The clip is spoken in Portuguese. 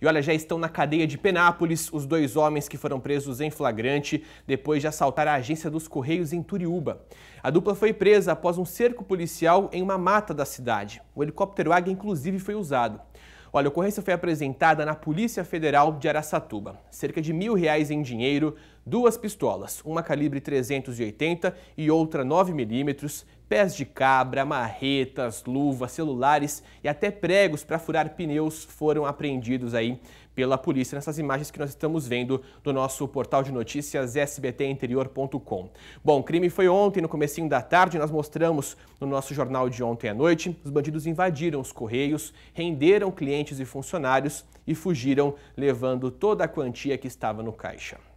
E olha, já estão na cadeia de Penápolis os dois homens que foram presos em flagrante depois de assaltar a agência dos Correios em Turiúba. A dupla foi presa após um cerco policial em uma mata da cidade. O helicóptero Águia, inclusive, foi usado. Olha, a ocorrência foi apresentada na Polícia Federal de Araçatuba. Cerca de mil reais em dinheiro, duas pistolas, uma calibre 380 e outra 9mm, pés de cabra, marretas, luvas, celulares e até pregos para furar pneus foram apreendidos aí pela polícia nessas imagens que nós estamos vendo do nosso portal de notícias sbtinterior.com. Bom, o crime foi ontem, no comecinho da tarde, nós mostramos no nosso jornal de ontem à noite, os bandidos invadiram os correios, renderam clientes e funcionários e fugiram levando toda a quantia que estava no caixa.